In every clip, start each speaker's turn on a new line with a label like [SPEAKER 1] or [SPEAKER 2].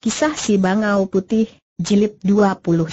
[SPEAKER 1] Kisah si Bangau Putih, Jilid 21.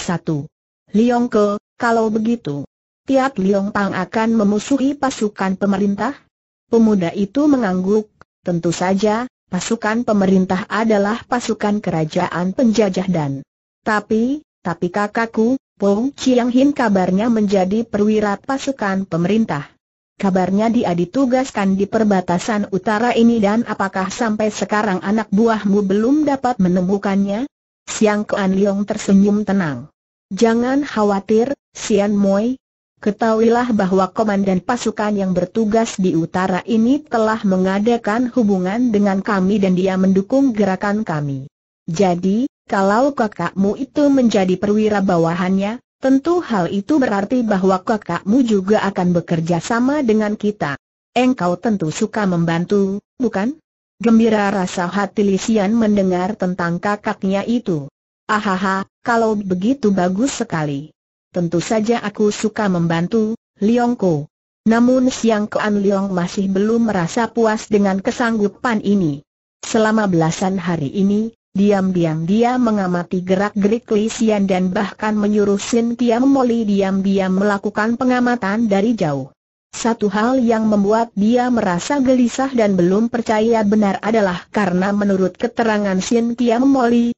[SPEAKER 1] Liong Ke, kalau begitu, tiap Liong Pang akan memusuhi pasukan pemerintah? Pemuda itu mengangguk, tentu saja, pasukan pemerintah adalah pasukan kerajaan penjajah dan. Tapi, tapi kakakku, Pong Chiang Hin kabarnya menjadi perwira pasukan pemerintah. Kabarnya dia ditugaskan di perbatasan utara ini dan apakah sampai sekarang anak buahmu belum dapat menemukannya? Siang Kuan Liong tersenyum tenang. Jangan khawatir, Sian Moi. Ketahuilah bahwa komandan pasukan yang bertugas di utara ini telah mengadakan hubungan dengan kami dan dia mendukung gerakan kami. Jadi, kalau kakakmu itu menjadi perwira bawahannya, Tentu hal itu berarti bahwa kakakmu juga akan bekerja sama dengan kita. Engkau tentu suka membantu, bukan? Gembira rasa hati Lisian mendengar tentang kakaknya itu. Ahaha, kalau begitu bagus sekali. Tentu saja aku suka membantu, Liongko. Namun Siang Kean Liong masih belum merasa puas dengan kesanggupan ini. Selama belasan hari ini, Diam-diam dia mengamati gerak-gerik Li Xian dan bahkan menyuruh Sin Tiam Moli diam-diam melakukan pengamatan dari jauh. Satu hal yang membuat dia merasa gelisah dan belum percaya benar adalah karena menurut keterangan Sin Tiam Moli,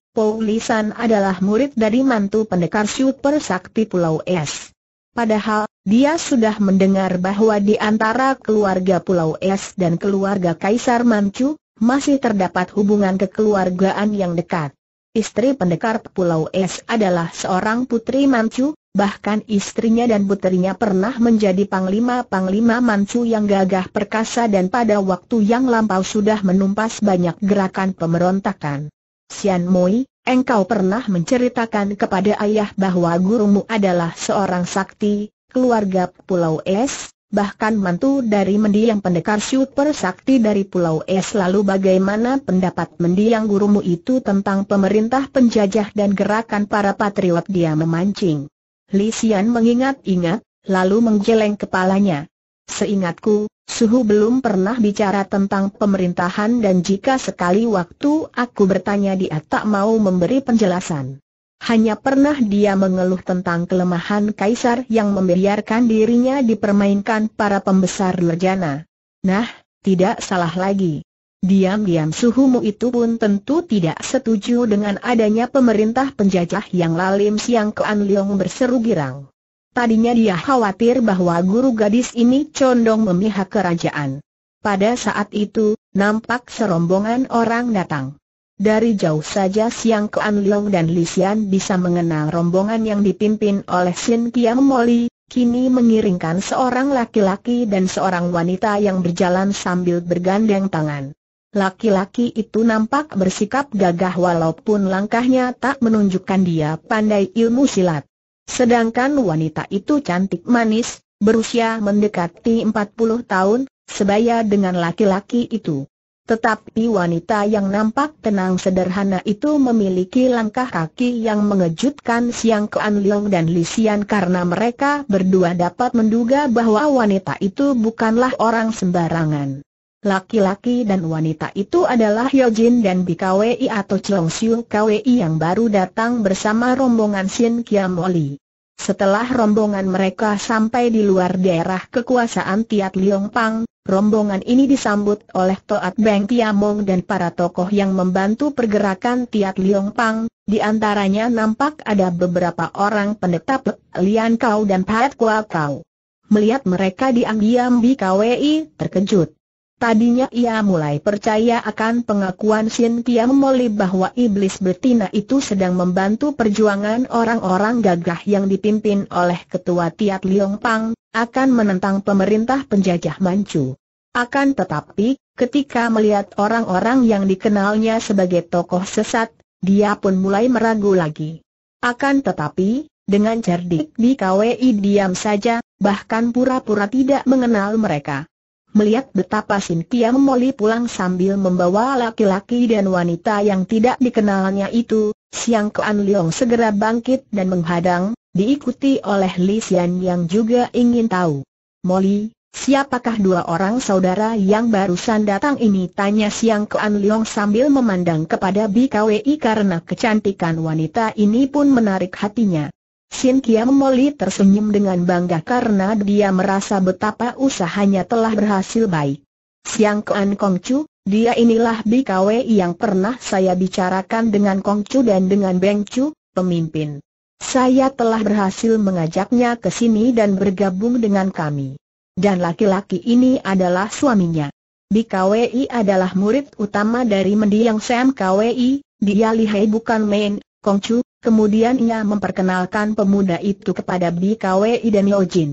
[SPEAKER 1] San adalah murid dari mantu pendekar super sakti Pulau Es. Padahal, dia sudah mendengar bahwa di antara keluarga Pulau Es dan keluarga Kaisar Manchu, masih terdapat hubungan kekeluargaan yang dekat. Istri pendekar Pulau Es adalah seorang putri Manchu, bahkan istrinya dan putrinya pernah menjadi panglima-panglima Manchu yang gagah perkasa dan pada waktu yang lampau sudah menumpas banyak gerakan pemberontakan. Sian Moi, engkau pernah menceritakan kepada ayah bahwa gurumu adalah seorang sakti, keluarga Pulau Es? bahkan mantu dari mendiang pendekar super sakti dari Pulau Es lalu bagaimana pendapat mendiang gurumu itu tentang pemerintah penjajah dan gerakan para patriot dia memancing. Lisian mengingat-ingat, lalu menggeleng kepalanya. Seingatku, Suhu belum pernah bicara tentang pemerintahan dan jika sekali waktu aku bertanya dia tak mau memberi penjelasan. Hanya pernah dia mengeluh tentang kelemahan kaisar yang membiarkan dirinya dipermainkan para pembesar lerjana. Nah, tidak salah lagi. Diam-diam suhumu itu pun tentu tidak setuju dengan adanya pemerintah penjajah yang lalim siang keanliung Leong berseru girang. Tadinya dia khawatir bahwa guru gadis ini condong memihak kerajaan. Pada saat itu, nampak serombongan orang datang. Dari jauh saja Siang Kuan Leong dan Xian bisa mengenal rombongan yang dipimpin oleh Xin Kiam Moli, kini mengiringkan seorang laki-laki dan seorang wanita yang berjalan sambil bergandeng tangan. Laki-laki itu nampak bersikap gagah walaupun langkahnya tak menunjukkan dia pandai ilmu silat. Sedangkan wanita itu cantik manis, berusia mendekati 40 tahun, sebaya dengan laki-laki itu. Tetapi wanita yang nampak tenang sederhana itu memiliki langkah kaki yang mengejutkan Siang Kean Leong dan Lisian karena mereka berdua dapat menduga bahwa wanita itu bukanlah orang sembarangan. Laki-laki dan wanita itu adalah Hyojin dan Bikwi atau Chong Siu Kwi yang baru datang bersama rombongan Sin Kiam Oli. Setelah rombongan mereka sampai di luar daerah kekuasaan Tiat Liong Pang, rombongan ini disambut oleh Toat Beng Tiamong dan para tokoh yang membantu pergerakan Tiat Liong Pang, di antaranya nampak ada beberapa orang pendeta Pek Lian Kau dan Pat Kua Kau. Melihat mereka diam-diam BKWI terkejut. Tadinya ia mulai percaya akan pengakuan Sin Kiam Moli bahwa iblis betina itu sedang membantu perjuangan orang-orang gagah yang dipimpin oleh ketua Tiat Liong Pang, akan menentang pemerintah penjajah Manchu. Akan tetapi, ketika melihat orang-orang yang dikenalnya sebagai tokoh sesat, dia pun mulai meragu lagi. Akan tetapi, dengan cerdik di KWI diam saja, bahkan pura-pura tidak mengenal mereka. Melihat betapa Sin Kiam memoli pulang sambil membawa laki-laki dan wanita yang tidak dikenalnya itu, Siang Kuan Leong segera bangkit dan menghadang, diikuti oleh Li Xian yang juga ingin tahu. Moli, siapakah dua orang saudara yang barusan datang ini? Tanya Siang Kuan Leong sambil memandang kepada BKWI karena kecantikan wanita ini pun menarik hatinya. Sin Kiam Moli tersenyum dengan bangga karena dia merasa betapa usahanya telah berhasil baik. Siang Kuan Chu, dia inilah BKW yang pernah saya bicarakan dengan Kong Chu dan dengan Beng Chu, pemimpin. Saya telah berhasil mengajaknya ke sini dan bergabung dengan kami. Dan laki-laki ini adalah suaminya. BKWI adalah murid utama dari mendiang Sam KWI, dia lihai bukan main, Kong Chu. Kemudian ia memperkenalkan pemuda itu kepada BKWI dan Yojin.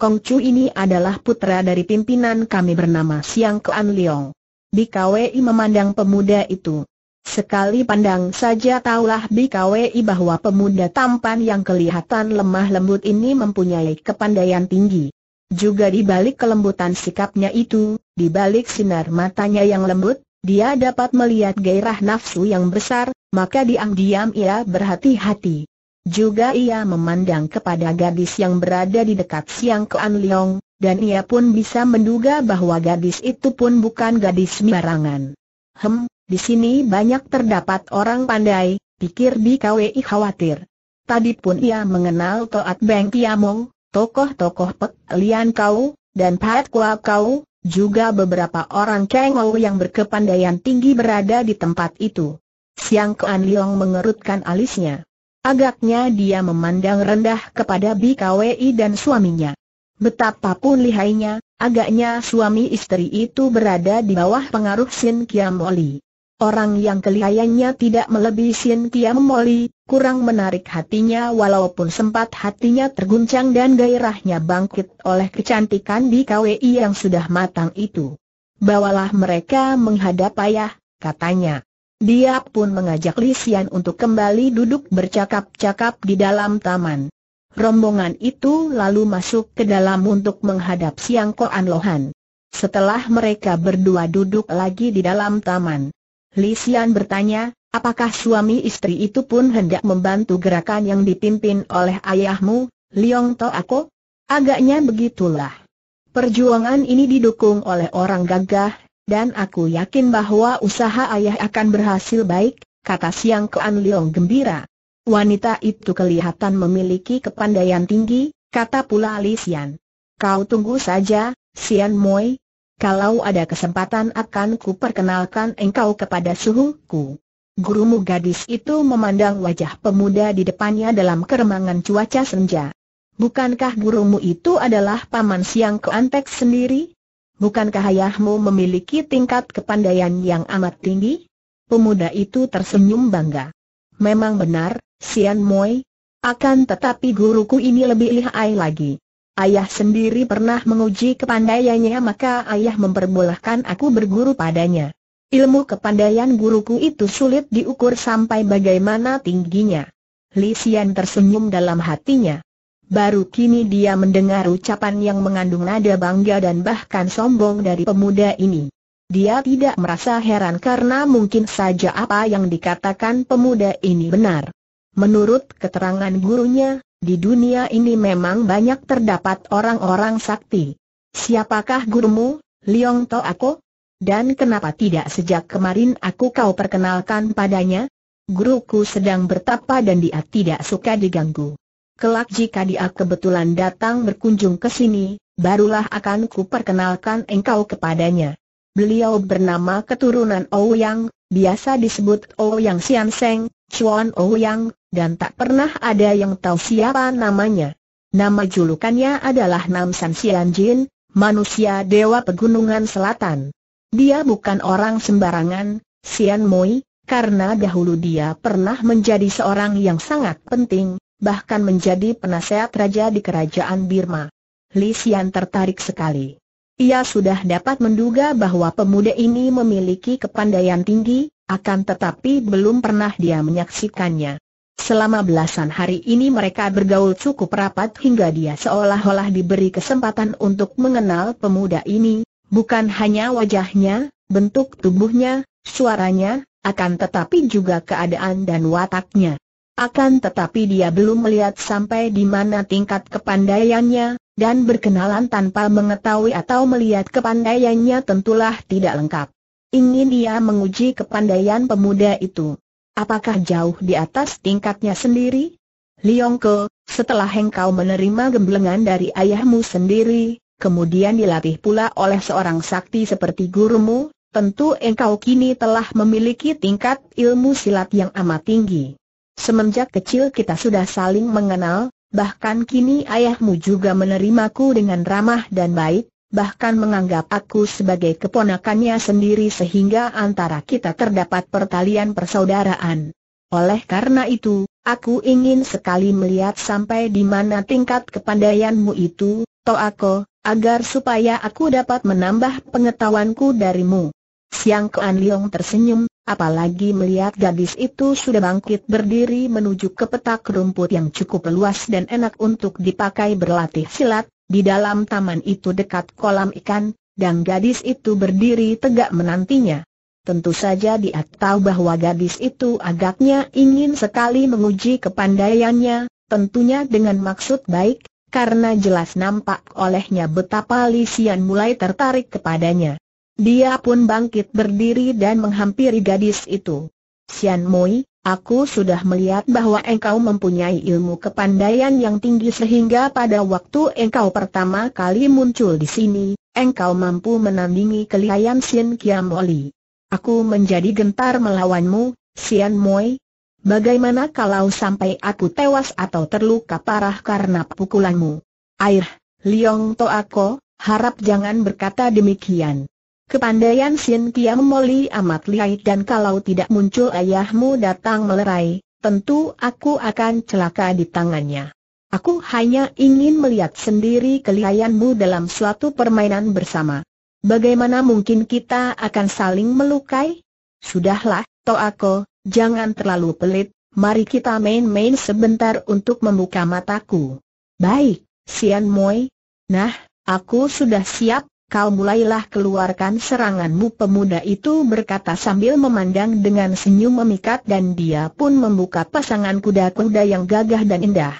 [SPEAKER 1] Kong Chu ini adalah putra dari pimpinan kami bernama Siang Kean Leong. BKWI memandang pemuda itu. Sekali pandang saja tahulah BKWI bahwa pemuda tampan yang kelihatan lemah lembut ini mempunyai kepandaian tinggi. Juga di balik kelembutan sikapnya itu, di balik sinar matanya yang lembut, dia dapat melihat gairah nafsu yang besar, maka diam-diam ia berhati-hati. Juga ia memandang kepada gadis yang berada di dekat Siang Kuan Leong, dan ia pun bisa menduga bahwa gadis itu pun bukan gadis sembarangan. Hem, di sini banyak terdapat orang pandai, pikir BKWI khawatir. Tadi pun ia mengenal Toat Beng Kiamong, tokoh-tokoh Pek Lian Kau, dan Pat Kua Kau, juga beberapa orang cengol yang berkepandaian tinggi berada di tempat itu. Siang Kuan Liong mengerutkan alisnya. Agaknya dia memandang rendah kepada BKWI dan suaminya. Betapapun lihainya, agaknya suami istri itu berada di bawah pengaruh Sin Kiam Oli. Orang yang kelihayannya tidak melebihi Sin Tiam Moli, kurang menarik hatinya walaupun sempat hatinya terguncang dan gairahnya bangkit oleh kecantikan di KWI yang sudah matang itu. Bawalah mereka menghadap ayah, katanya. Dia pun mengajak Lisian untuk kembali duduk bercakap-cakap di dalam taman. Rombongan itu lalu masuk ke dalam untuk menghadap Siang Koan Lohan. Setelah mereka berdua duduk lagi di dalam taman, Li Xian bertanya, apakah suami istri itu pun hendak membantu gerakan yang dipimpin oleh ayahmu, Liong To Ako? Agaknya begitulah. Perjuangan ini didukung oleh orang gagah, dan aku yakin bahwa usaha ayah akan berhasil baik, kata Siang Kean Liong gembira. Wanita itu kelihatan memiliki kepandaian tinggi, kata pula Li Xian. Kau tunggu saja, Sian Moi, kalau ada kesempatan akan kuperkenalkan engkau kepada suhuku. Gurumu gadis itu memandang wajah pemuda di depannya dalam keremangan cuaca senja. Bukankah gurumu itu adalah paman siang keantek sendiri? Bukankah ayahmu memiliki tingkat kepandaian yang amat tinggi? Pemuda itu tersenyum bangga. Memang benar, Sian Moi. Akan tetapi guruku ini lebih lihai lagi. Ayah sendiri pernah menguji kepandaiannya maka ayah memperbolehkan aku berguru padanya. Ilmu kepandaian guruku itu sulit diukur sampai bagaimana tingginya. Li Xian tersenyum dalam hatinya. Baru kini dia mendengar ucapan yang mengandung nada bangga dan bahkan sombong dari pemuda ini. Dia tidak merasa heran karena mungkin saja apa yang dikatakan pemuda ini benar. Menurut keterangan gurunya, di dunia ini memang banyak terdapat orang-orang sakti. Siapakah gurumu, Liong To Ako? Dan kenapa tidak sejak kemarin aku kau perkenalkan padanya? Guruku sedang bertapa dan dia tidak suka diganggu. Kelak jika dia kebetulan datang berkunjung ke sini, barulah akan ku perkenalkan engkau kepadanya. Beliau bernama keturunan Ouyang, biasa disebut Ouyang Sianseng, Chuan Ouyang, dan tak pernah ada yang tahu siapa namanya. Nama julukannya adalah Nam San Xian Jin, manusia dewa pegunungan selatan. Dia bukan orang sembarangan, Xian Moi, karena dahulu dia pernah menjadi seorang yang sangat penting, bahkan menjadi penasehat raja di kerajaan Birma. Li Xian tertarik sekali. Ia sudah dapat menduga bahwa pemuda ini memiliki kepandaian tinggi, akan tetapi belum pernah dia menyaksikannya. Selama belasan hari ini mereka bergaul cukup rapat hingga dia seolah-olah diberi kesempatan untuk mengenal pemuda ini, bukan hanya wajahnya, bentuk tubuhnya, suaranya, akan tetapi juga keadaan dan wataknya. Akan tetapi dia belum melihat sampai di mana tingkat kepandaiannya, dan berkenalan tanpa mengetahui atau melihat kepandaiannya tentulah tidak lengkap. Ingin ia menguji kepandaian pemuda itu. Apakah jauh di atas tingkatnya sendiri? Liongko, setelah engkau menerima gemblengan dari ayahmu sendiri, kemudian dilatih pula oleh seorang sakti seperti gurumu, tentu engkau kini telah memiliki tingkat ilmu silat yang amat tinggi. Semenjak kecil kita sudah saling mengenal, bahkan kini ayahmu juga menerimaku dengan ramah dan baik, bahkan menganggap aku sebagai keponakannya sendiri sehingga antara kita terdapat pertalian persaudaraan. Oleh karena itu, aku ingin sekali melihat sampai di mana tingkat kepandaianmu itu, Toako, agar supaya aku dapat menambah pengetahuanku darimu. Siang Kean Leong tersenyum, apalagi melihat gadis itu sudah bangkit berdiri menuju ke petak rumput yang cukup luas dan enak untuk dipakai berlatih silat, di dalam taman itu dekat kolam ikan, dan gadis itu berdiri tegak menantinya. Tentu saja dia tahu bahwa gadis itu agaknya ingin sekali menguji kepandaiannya, tentunya dengan maksud baik, karena jelas nampak olehnya betapa Lisian mulai tertarik kepadanya. Dia pun bangkit berdiri dan menghampiri gadis itu. Sian Moi, Aku sudah melihat bahwa engkau mempunyai ilmu kepandaian yang tinggi sehingga pada waktu engkau pertama kali muncul di sini, engkau mampu menandingi kelihayan Sien Kiam Oli. Aku menjadi gentar melawanmu, Sien Moi. Bagaimana kalau sampai aku tewas atau terluka parah karena pukulanmu? Air, Liong Toako, harap jangan berkata demikian. Kepandaian Sin Kiam Moli amat lihai dan kalau tidak muncul ayahmu datang melerai, tentu aku akan celaka di tangannya. Aku hanya ingin melihat sendiri kelihayanmu dalam suatu permainan bersama. Bagaimana mungkin kita akan saling melukai? Sudahlah, Toako, jangan terlalu pelit, mari kita main-main sebentar untuk membuka mataku. Baik, Sian Moi. Nah, aku sudah siap, kau mulailah keluarkan seranganmu pemuda itu berkata sambil memandang dengan senyum memikat dan dia pun membuka pasangan kuda-kuda yang gagah dan indah.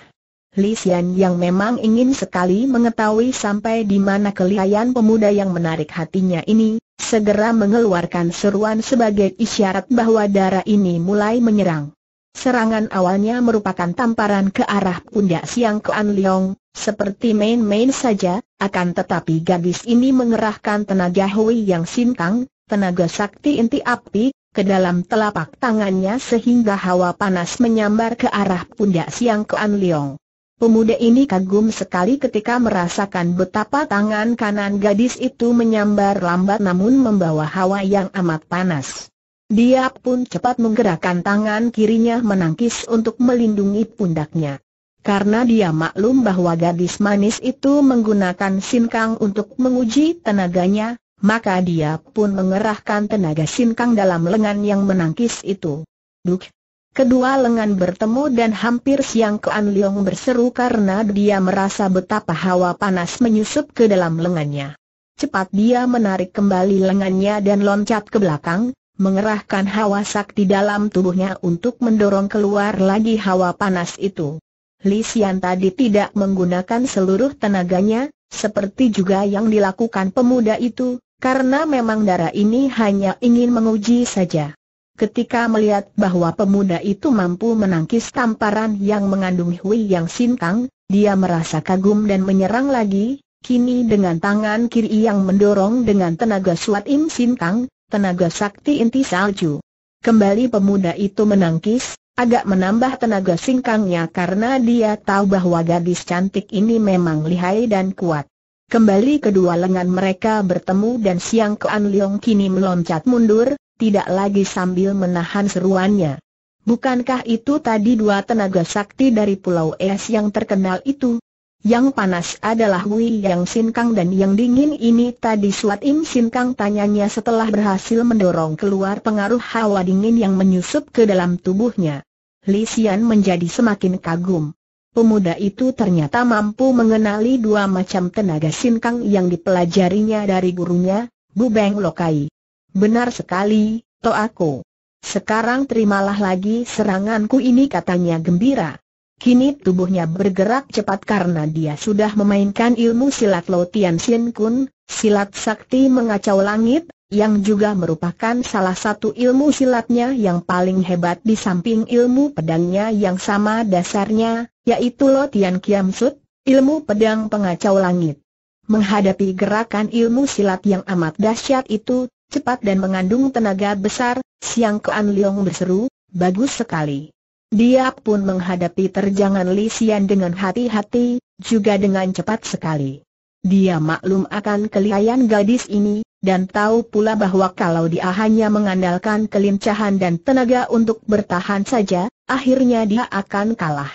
[SPEAKER 1] Li Xian yang memang ingin sekali mengetahui sampai di mana kelihayan pemuda yang menarik hatinya ini, segera mengeluarkan seruan sebagai isyarat bahwa darah ini mulai menyerang. Serangan awalnya merupakan tamparan ke arah pundak Siang An Leong, seperti main-main saja, akan tetapi gadis ini mengerahkan tenaga Hui yang sintang, tenaga sakti inti api, ke dalam telapak tangannya sehingga hawa panas menyambar ke arah pundak Siang An Leong. Pemuda ini kagum sekali ketika merasakan betapa tangan kanan gadis itu menyambar lambat namun membawa hawa yang amat panas. Dia pun cepat menggerakkan tangan kirinya menangkis untuk melindungi pundaknya. Karena dia maklum bahwa gadis manis itu menggunakan sinkang untuk menguji tenaganya, maka dia pun mengerahkan tenaga sinkang dalam lengan yang menangkis itu. Duk! Kedua lengan bertemu dan hampir siang Kean Leong berseru karena dia merasa betapa hawa panas menyusup ke dalam lengannya. Cepat dia menarik kembali lengannya dan loncat ke belakang, mengerahkan hawa sakti dalam tubuhnya untuk mendorong keluar lagi hawa panas itu. Li Xian tadi tidak menggunakan seluruh tenaganya, seperti juga yang dilakukan pemuda itu, karena memang darah ini hanya ingin menguji saja. Ketika melihat bahwa pemuda itu mampu menangkis tamparan yang mengandung Hui Yang Sintang, dia merasa kagum dan menyerang lagi, kini dengan tangan kiri yang mendorong dengan tenaga Suat Im Sintang, tenaga sakti inti salju. Kembali pemuda itu menangkis, agak menambah tenaga singkangnya karena dia tahu bahwa gadis cantik ini memang lihai dan kuat. Kembali kedua lengan mereka bertemu dan Siang Kuan Leong kini meloncat mundur, tidak lagi sambil menahan seruannya. Bukankah itu tadi dua tenaga sakti dari Pulau Es yang terkenal itu? Yang panas adalah Wei Yang Sinkang dan yang dingin ini tadi Suat Im Kang tanyanya setelah berhasil mendorong keluar pengaruh hawa dingin yang menyusup ke dalam tubuhnya. Li Xian menjadi semakin kagum. Pemuda itu ternyata mampu mengenali dua macam tenaga Sinkang yang dipelajarinya dari gurunya, Bu Beng Lokai. Benar sekali, to aku. Sekarang terimalah lagi seranganku ini katanya gembira. Kini tubuhnya bergerak cepat karena dia sudah memainkan ilmu silat Lo Tian Sin Kun, silat sakti mengacau langit, yang juga merupakan salah satu ilmu silatnya yang paling hebat di samping ilmu pedangnya yang sama dasarnya, yaitu Lo Tian Kiam Sut, ilmu pedang pengacau langit. Menghadapi gerakan ilmu silat yang amat dahsyat itu, cepat dan mengandung tenaga besar, Siang Kean Leong berseru, bagus sekali. Dia pun menghadapi terjangan Lisian dengan hati-hati, juga dengan cepat sekali. Dia maklum akan kelihayan gadis ini, dan tahu pula bahwa kalau dia hanya mengandalkan kelincahan dan tenaga untuk bertahan saja, akhirnya dia akan kalah.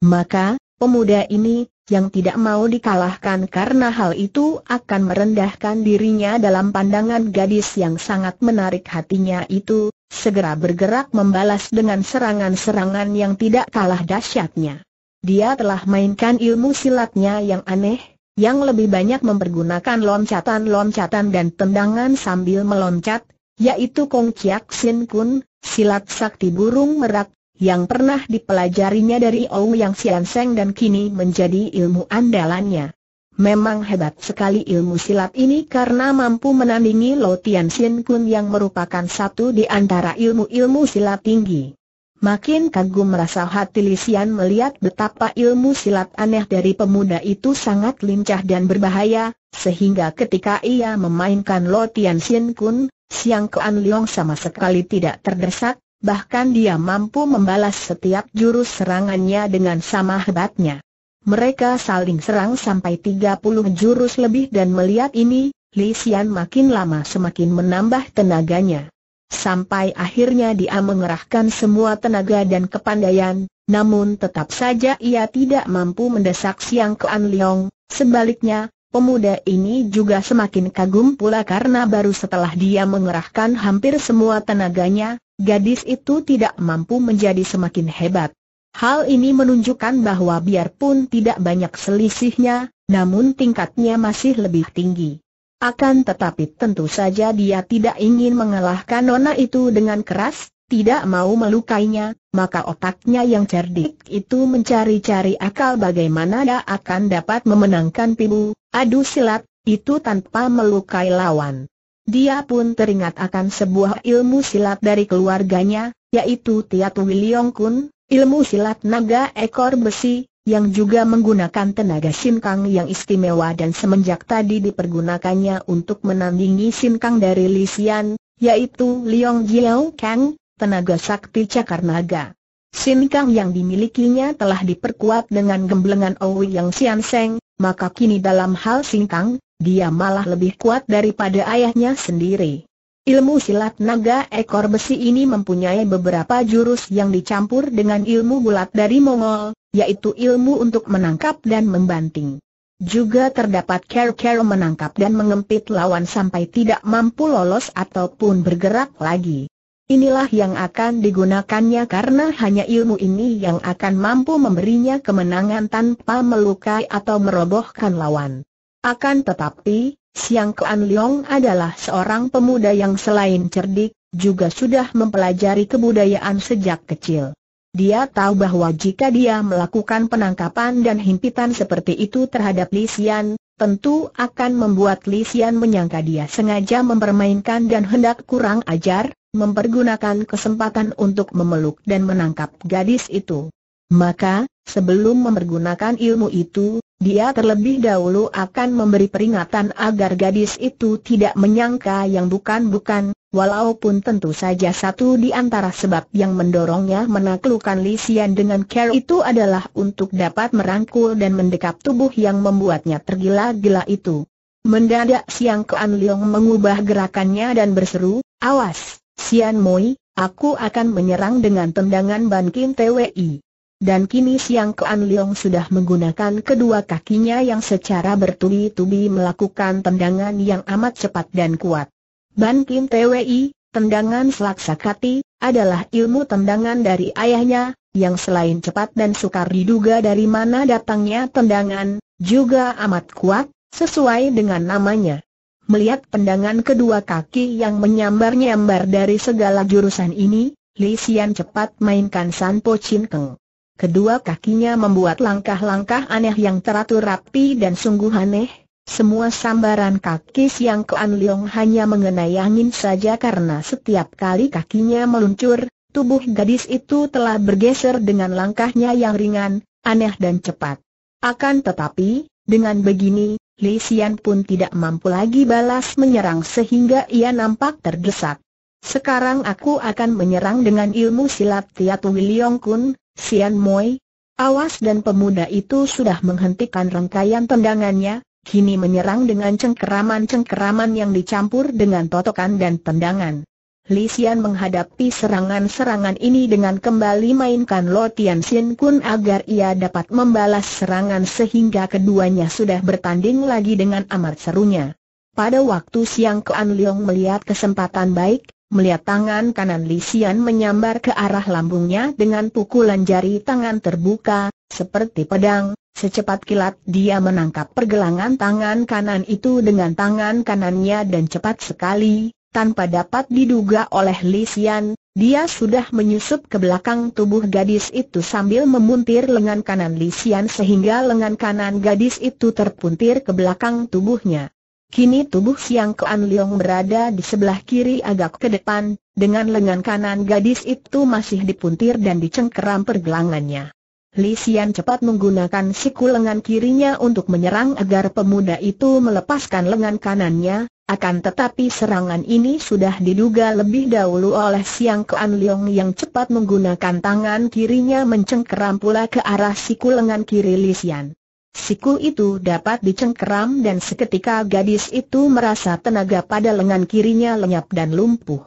[SPEAKER 1] Maka, pemuda ini, yang tidak mau dikalahkan karena hal itu akan merendahkan dirinya dalam pandangan gadis yang sangat menarik hatinya itu, segera bergerak membalas dengan serangan-serangan yang tidak kalah dahsyatnya. Dia telah mainkan ilmu silatnya yang aneh, yang lebih banyak mempergunakan loncatan-loncatan dan tendangan sambil meloncat, yaitu Kong Chiak Sin Kun, silat sakti burung merak, yang pernah dipelajarinya dari Ong Yang Sian Seng dan kini menjadi ilmu andalannya. Memang hebat sekali ilmu silat ini karena mampu menandingi Lo Tian Sien Kun yang merupakan satu di antara ilmu-ilmu silat tinggi. Makin kagum rasa hati Lisian melihat betapa ilmu silat aneh dari pemuda itu sangat lincah dan berbahaya, sehingga ketika ia memainkan Lo Tian Sien Kun, Siang Kuan Leong sama sekali tidak terdesak, bahkan dia mampu membalas setiap jurus serangannya dengan sama hebatnya. Mereka saling serang sampai 30 jurus lebih dan melihat ini, Li Xian makin lama semakin menambah tenaganya. Sampai akhirnya dia mengerahkan semua tenaga dan kepandaian, namun tetap saja ia tidak mampu mendesak Siang Kuan Liong. sebaliknya, Pemuda ini juga semakin kagum pula karena baru setelah dia mengerahkan hampir semua tenaganya, gadis itu tidak mampu menjadi semakin hebat. Hal ini menunjukkan bahwa biarpun tidak banyak selisihnya, namun tingkatnya masih lebih tinggi. Akan tetapi tentu saja dia tidak ingin mengalahkan nona itu dengan keras, tidak mau melukainya, maka otaknya yang cerdik itu mencari-cari akal bagaimana dia akan dapat memenangkan Pibu, adu silat, itu tanpa melukai lawan. Dia pun teringat akan sebuah ilmu silat dari keluarganya, yaitu Tiatu Wiliong Kun, ilmu silat naga ekor besi, yang juga menggunakan tenaga sinkang yang istimewa dan semenjak tadi dipergunakannya untuk menandingi sinkang dari Li Xian, yaitu Liong Jiao Kang, tenaga sakti cakar naga. Sinkang yang dimilikinya telah diperkuat dengan gemblengan Owi Yang Sian Seng, maka kini dalam hal Sinkang, dia malah lebih kuat daripada ayahnya sendiri. Ilmu silat naga ekor besi ini mempunyai beberapa jurus yang dicampur dengan ilmu gulat dari Mongol, yaitu ilmu untuk menangkap dan membanting. Juga terdapat care-care menangkap dan mengempit lawan sampai tidak mampu lolos ataupun bergerak lagi. Inilah yang akan digunakannya karena hanya ilmu ini yang akan mampu memberinya kemenangan tanpa melukai atau merobohkan lawan. Akan tetapi, Siang Kuan Leong adalah seorang pemuda yang selain cerdik, juga sudah mempelajari kebudayaan sejak kecil. Dia tahu bahwa jika dia melakukan penangkapan dan himpitan seperti itu terhadap Lisian, tentu akan membuat Lisian menyangka dia sengaja mempermainkan dan hendak kurang ajar, mempergunakan kesempatan untuk memeluk dan menangkap gadis itu. Maka, sebelum mempergunakan ilmu itu, dia terlebih dahulu akan memberi peringatan agar gadis itu tidak menyangka yang bukan-bukan, walaupun tentu saja satu di antara sebab yang mendorongnya menaklukkan Lisian dengan care itu adalah untuk dapat merangkul dan mendekap tubuh yang membuatnya tergila-gila itu. Mendadak Siang Kean Leong mengubah gerakannya dan berseru, Awas, Sian Moi, aku akan menyerang dengan tendangan Ban Kim TWI dan kini Siang Kean Leong sudah menggunakan kedua kakinya yang secara bertubi-tubi melakukan tendangan yang amat cepat dan kuat. Ban Kim TWI, tendangan Kati adalah ilmu tendangan dari ayahnya, yang selain cepat dan sukar diduga dari mana datangnya tendangan, juga amat kuat, sesuai dengan namanya. Melihat tendangan kedua kaki yang menyambar-nyambar dari segala jurusan ini, Li Xian cepat mainkan San Po Chin Keng. Kedua kakinya membuat langkah-langkah aneh yang teratur rapi dan sungguh aneh. Semua sambaran kaki Siang keanliung hanya mengenai angin saja karena setiap kali kakinya meluncur, tubuh gadis itu telah bergeser dengan langkahnya yang ringan, aneh dan cepat. Akan tetapi, dengan begini, Li Xian pun tidak mampu lagi balas menyerang sehingga ia nampak terdesak. Sekarang aku akan menyerang dengan ilmu silat Tiatu Wiliong Kun, Sian Moy, awas dan pemuda itu sudah menghentikan rangkaian tendangannya, kini menyerang dengan cengkeraman-cengkeraman yang dicampur dengan totokan dan tendangan. Li Xian menghadapi serangan-serangan ini dengan kembali mainkan Lo Tian Sin Kun agar ia dapat membalas serangan sehingga keduanya sudah bertanding lagi dengan amat serunya. Pada waktu siang Kean Leong melihat kesempatan baik, melihat tangan kanan Lisian menyambar ke arah lambungnya dengan pukulan jari tangan terbuka, seperti pedang, secepat kilat dia menangkap pergelangan tangan kanan itu dengan tangan kanannya dan cepat sekali, tanpa dapat diduga oleh Lisian, dia sudah menyusup ke belakang tubuh gadis itu sambil memuntir lengan kanan Lisian sehingga lengan kanan gadis itu terpuntir ke belakang tubuhnya. Kini tubuh Siang Kuan Liong berada di sebelah kiri agak ke depan, dengan lengan kanan gadis itu masih dipuntir dan dicengkeram pergelangannya. Li Xian cepat menggunakan siku lengan kirinya untuk menyerang agar pemuda itu melepaskan lengan kanannya, akan tetapi serangan ini sudah diduga lebih dahulu oleh Siang Kuan Liong yang cepat menggunakan tangan kirinya mencengkeram pula ke arah siku lengan kiri Li Xian. Siku itu dapat dicengkeram dan seketika gadis itu merasa tenaga pada lengan kirinya lenyap dan lumpuh.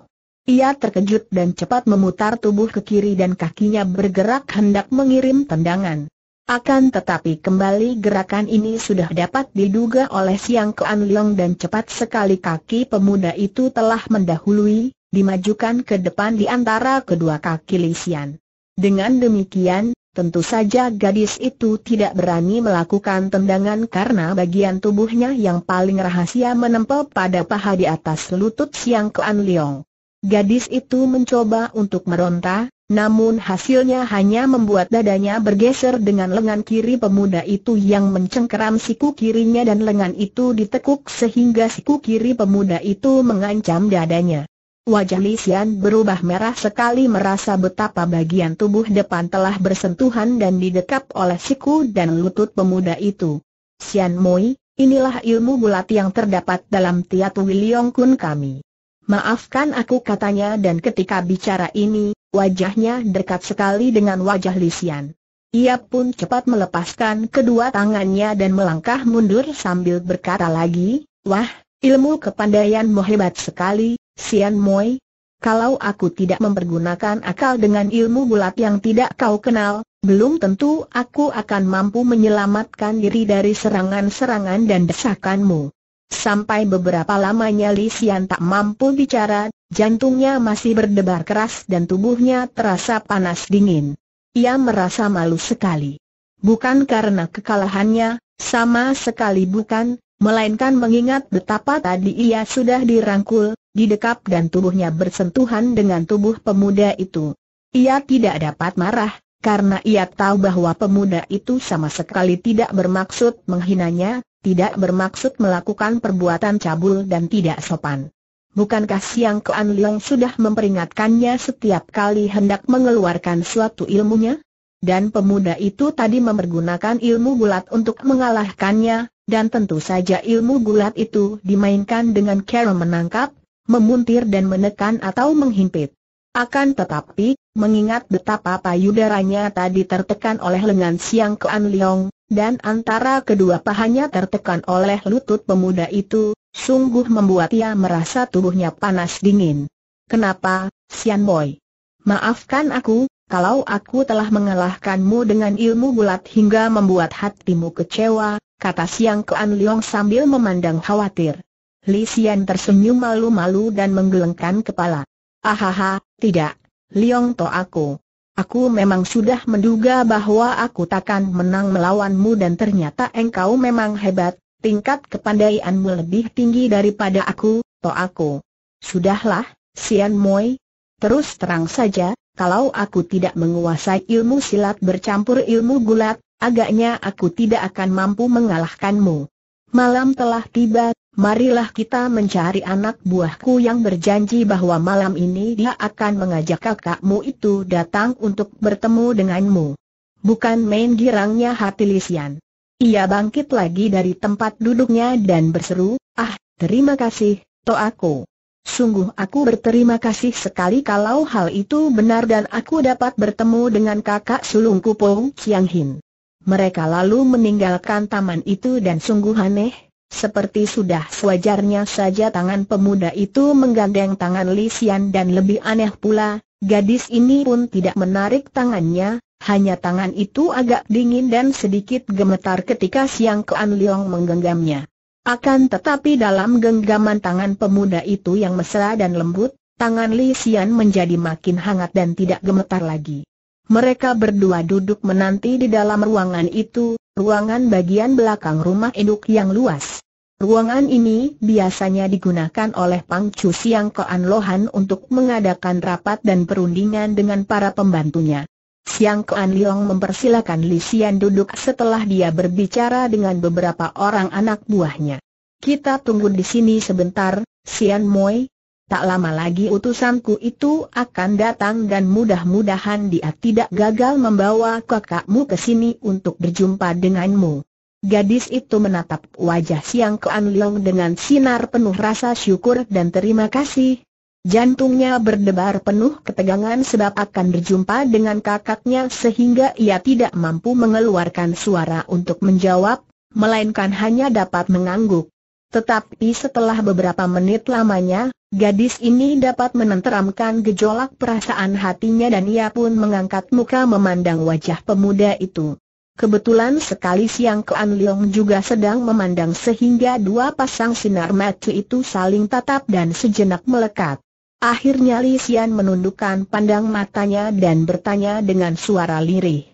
[SPEAKER 1] Ia terkejut dan cepat memutar tubuh ke kiri dan kakinya bergerak hendak mengirim tendangan. Akan tetapi kembali gerakan ini sudah dapat diduga oleh Siang Kean Leong dan cepat sekali kaki pemuda itu telah mendahului, dimajukan ke depan di antara kedua kaki Lisian. Dengan demikian, Tentu saja gadis itu tidak berani melakukan tendangan karena bagian tubuhnya yang paling rahasia menempel pada paha di atas lutut Siang Kuan Liong. Gadis itu mencoba untuk meronta, namun hasilnya hanya membuat dadanya bergeser dengan lengan kiri pemuda itu yang mencengkeram siku kirinya dan lengan itu ditekuk sehingga siku kiri pemuda itu mengancam dadanya. Wajah Lisian berubah merah sekali merasa betapa bagian tubuh depan telah bersentuhan dan didekap oleh siku dan lutut pemuda itu. Sian Moi, inilah ilmu bulat yang terdapat dalam Tiat Wiliong Kun kami. Maafkan aku katanya dan ketika bicara ini, wajahnya dekat sekali dengan wajah Lisian. Ia pun cepat melepaskan kedua tangannya dan melangkah mundur sambil berkata lagi, Wah, ilmu kepandaianmu hebat sekali, Sian Moi, kalau aku tidak mempergunakan akal dengan ilmu bulat yang tidak kau kenal, belum tentu aku akan mampu menyelamatkan diri dari serangan-serangan dan desakanmu. Sampai beberapa lamanya Li Sian tak mampu bicara, jantungnya masih berdebar keras dan tubuhnya terasa panas dingin. Ia merasa malu sekali. Bukan karena kekalahannya, sama sekali bukan, melainkan mengingat betapa tadi ia sudah dirangkul, didekap dan tubuhnya bersentuhan dengan tubuh pemuda itu. Ia tidak dapat marah, karena ia tahu bahwa pemuda itu sama sekali tidak bermaksud menghinanya, tidak bermaksud melakukan perbuatan cabul dan tidak sopan. Bukankah Siang Kuan Leong sudah memperingatkannya setiap kali hendak mengeluarkan suatu ilmunya? Dan pemuda itu tadi mempergunakan ilmu bulat untuk mengalahkannya, dan tentu saja ilmu gulat itu dimainkan dengan cara menangkap, memuntir dan menekan atau menghimpit. Akan tetapi, mengingat betapa payudaranya tadi tertekan oleh lengan Siang Ke An Leong, dan antara kedua pahanya tertekan oleh lutut pemuda itu, sungguh membuat ia merasa tubuhnya panas dingin. Kenapa, Sian Boy? Maafkan aku, kalau aku telah mengalahkanmu dengan ilmu gulat hingga membuat hatimu kecewa, kata Siang ke an Liong sambil memandang khawatir. Li Xian tersenyum malu-malu dan menggelengkan kepala. Ahaha, tidak, Liong To aku. Aku memang sudah menduga bahwa aku takkan menang melawanmu dan ternyata engkau memang hebat, tingkat kepandaianmu lebih tinggi daripada aku, To aku. Sudahlah, Xian Moi. Terus terang saja, kalau aku tidak menguasai ilmu silat bercampur ilmu gulat, Agaknya aku tidak akan mampu mengalahkanmu. Malam telah tiba, marilah kita mencari anak buahku yang berjanji bahwa malam ini dia akan mengajak kakakmu itu datang untuk bertemu denganmu. Bukan main girangnya hati Lisian. Ia bangkit lagi dari tempat duduknya dan berseru, ah, terima kasih, aku. Sungguh aku berterima kasih sekali kalau hal itu benar dan aku dapat bertemu dengan kakak sulungku Pong Chiang Hin. Mereka lalu meninggalkan taman itu dan sungguh aneh, seperti sudah sewajarnya saja tangan pemuda itu menggandeng tangan Lisian dan lebih aneh pula, gadis ini pun tidak menarik tangannya, hanya tangan itu agak dingin dan sedikit gemetar ketika Siang Kean Leong menggenggamnya. Akan tetapi dalam genggaman tangan pemuda itu yang mesra dan lembut, tangan Lisian menjadi makin hangat dan tidak gemetar lagi. Mereka berdua duduk menanti di dalam ruangan itu, ruangan bagian belakang rumah induk yang luas. Ruangan ini biasanya digunakan oleh Pang Chu Siang Koan Lohan untuk mengadakan rapat dan perundingan dengan para pembantunya. Siang Koan Liong mempersilakan Li Xian duduk setelah dia berbicara dengan beberapa orang anak buahnya. Kita tunggu di sini sebentar, Sian Moi, Tak lama lagi utusanku itu akan datang dan mudah-mudahan dia tidak gagal membawa kakakmu ke sini untuk berjumpa denganmu. Gadis itu menatap wajah Siang Kuan Leong dengan sinar penuh rasa syukur dan terima kasih. Jantungnya berdebar penuh ketegangan sebab akan berjumpa dengan kakaknya sehingga ia tidak mampu mengeluarkan suara untuk menjawab, melainkan hanya dapat mengangguk. Tetapi setelah beberapa menit lamanya, Gadis ini dapat menenteramkan gejolak perasaan hatinya dan ia pun mengangkat muka memandang wajah pemuda itu. Kebetulan sekali siang Kean Leong juga sedang memandang sehingga dua pasang sinar mata itu saling tatap dan sejenak melekat. Akhirnya Li Xian menundukkan pandang matanya dan bertanya dengan suara lirih.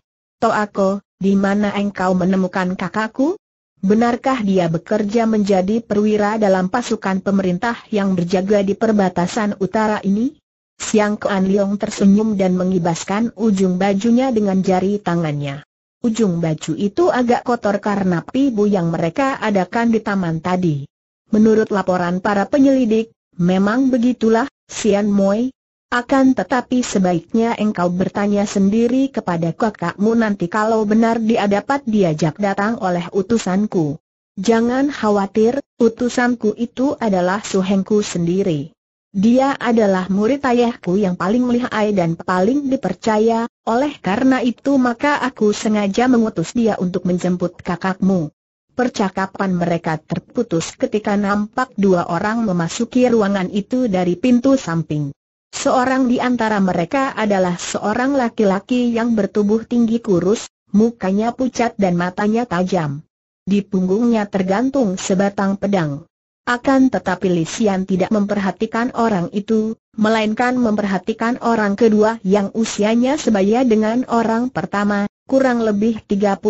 [SPEAKER 1] Toako, di mana engkau menemukan kakakku? Benarkah dia bekerja menjadi perwira dalam pasukan pemerintah yang berjaga di perbatasan utara ini? Siang Kuan Leong tersenyum dan mengibaskan ujung bajunya dengan jari tangannya. Ujung baju itu agak kotor karena pibu yang mereka adakan di taman tadi. Menurut laporan para penyelidik, memang begitulah, Sian Moi, akan tetapi sebaiknya engkau bertanya sendiri kepada kakakmu nanti kalau benar dia dapat diajak datang oleh utusanku. Jangan khawatir, utusanku itu adalah suhengku sendiri. Dia adalah murid ayahku yang paling lihai dan paling dipercaya, oleh karena itu maka aku sengaja mengutus dia untuk menjemput kakakmu. Percakapan mereka terputus ketika nampak dua orang memasuki ruangan itu dari pintu samping. Seorang di antara mereka adalah seorang laki-laki yang bertubuh tinggi kurus, mukanya pucat dan matanya tajam. Di punggungnya tergantung sebatang pedang. Akan tetapi Lisian tidak memperhatikan orang itu, melainkan memperhatikan orang kedua yang usianya sebaya dengan orang pertama, kurang lebih 35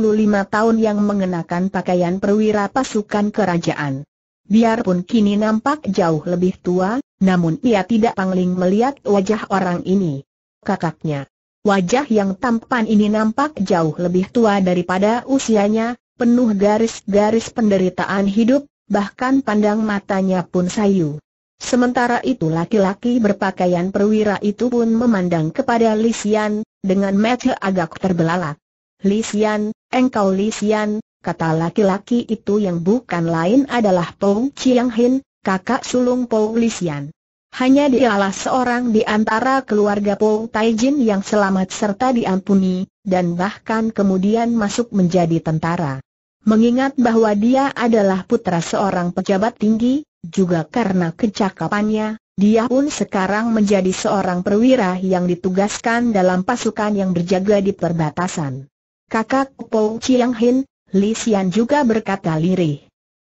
[SPEAKER 1] tahun yang mengenakan pakaian perwira pasukan kerajaan. Biarpun kini nampak jauh lebih tua, namun ia tidak pangling melihat wajah orang ini. Kakaknya. Wajah yang tampan ini nampak jauh lebih tua daripada usianya, penuh garis-garis penderitaan hidup, bahkan pandang matanya pun sayu. Sementara itu laki-laki berpakaian perwira itu pun memandang kepada Lisian, dengan mata agak terbelalak. Lisian, engkau Lisian, kata laki-laki itu yang bukan lain adalah Pong Chiang Hin, kakak sulung Lisian. Hanya dialah seorang di antara keluarga Paul Taijin yang selamat serta diampuni, dan bahkan kemudian masuk menjadi tentara. Mengingat bahwa dia adalah putra seorang pejabat tinggi, juga karena kecakapannya, dia pun sekarang menjadi seorang perwira yang ditugaskan dalam pasukan yang berjaga di perbatasan. Kakak Paul Chiang Hin, Li Xian juga berkata lirih.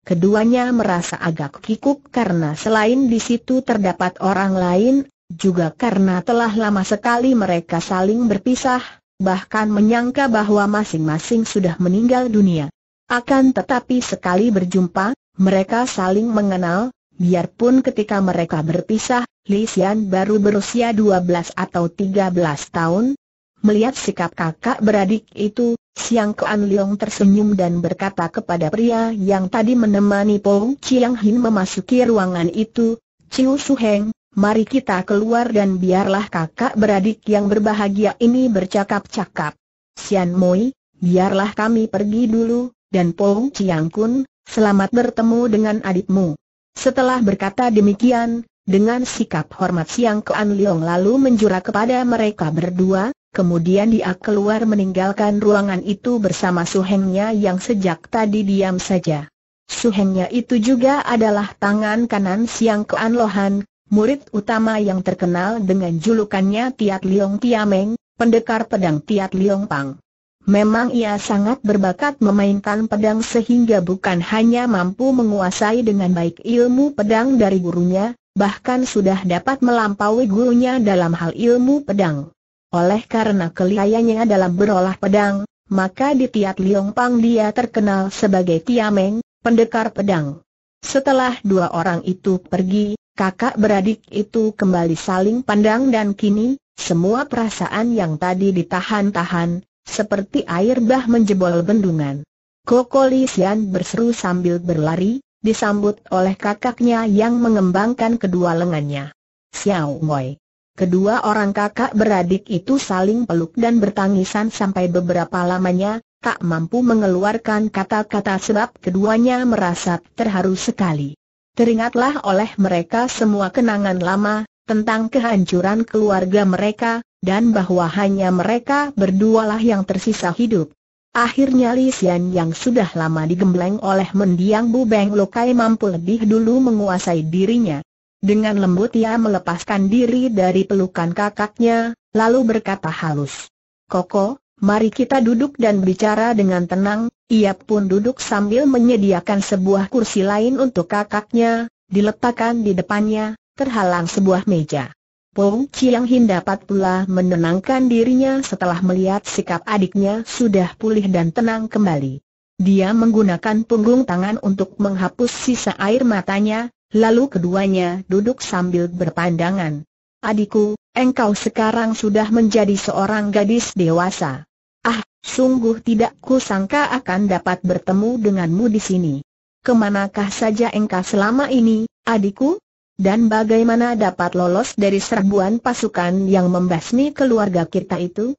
[SPEAKER 1] Keduanya merasa agak kikuk karena selain di situ terdapat orang lain, juga karena telah lama sekali mereka saling berpisah, bahkan menyangka bahwa masing-masing sudah meninggal dunia. Akan tetapi sekali berjumpa, mereka saling mengenal, biarpun ketika mereka berpisah, Li Xian baru berusia 12 atau 13 tahun. Melihat sikap kakak beradik itu, Siang Kuan Leong tersenyum dan berkata kepada pria yang tadi menemani Po Chiang Hin memasuki ruangan itu, Chiu Su Heng, mari kita keluar dan biarlah kakak beradik yang berbahagia ini bercakap-cakap. Sian Moi, biarlah kami pergi dulu, dan Po Chiang Kun, selamat bertemu dengan adikmu. Setelah berkata demikian, dengan sikap hormat Siang Kuan Leong lalu menjura kepada mereka berdua, Kemudian dia keluar meninggalkan ruangan itu bersama suhengnya yang sejak tadi diam saja. Suhengnya itu juga adalah tangan kanan Siang Kean Lohan, murid utama yang terkenal dengan julukannya Tiat Liong Tiameng, pendekar pedang Tiat Liong Pang. Memang ia sangat berbakat memainkan pedang sehingga bukan hanya mampu menguasai dengan baik ilmu pedang dari gurunya, bahkan sudah dapat melampaui gurunya dalam hal ilmu pedang. Oleh karena keliayanya dalam berolah pedang, maka di Tiat Liong Pang dia terkenal sebagai Tiameng, pendekar pedang. Setelah dua orang itu pergi, kakak beradik itu kembali saling pandang dan kini, semua perasaan yang tadi ditahan-tahan, seperti air bah menjebol bendungan. Koko Lisian berseru sambil berlari, disambut oleh kakaknya yang mengembangkan kedua lengannya. Xiao Moi. Kedua orang kakak beradik itu saling peluk dan bertangisan sampai beberapa lamanya, tak mampu mengeluarkan kata-kata sebab keduanya merasa terharu sekali. Teringatlah oleh mereka semua kenangan lama, tentang kehancuran keluarga mereka, dan bahwa hanya mereka berdualah yang tersisa hidup. Akhirnya Li Xian yang sudah lama digembleng oleh mendiang Bu Beng Lokai mampu lebih dulu menguasai dirinya. Dengan lembut ia melepaskan diri dari pelukan kakaknya, lalu berkata halus. Koko, mari kita duduk dan bicara dengan tenang, ia pun duduk sambil menyediakan sebuah kursi lain untuk kakaknya, diletakkan di depannya, terhalang sebuah meja. Pong Chiang Hin dapat pula menenangkan dirinya setelah melihat sikap adiknya sudah pulih dan tenang kembali. Dia menggunakan punggung tangan untuk menghapus sisa air matanya, lalu keduanya duduk sambil berpandangan. Adikku, engkau sekarang sudah menjadi seorang gadis dewasa. Ah, sungguh tidak kusangka akan dapat bertemu denganmu di sini. Kemanakah saja engkau selama ini, adikku? Dan bagaimana dapat lolos dari serbuan pasukan yang membasmi keluarga kita itu?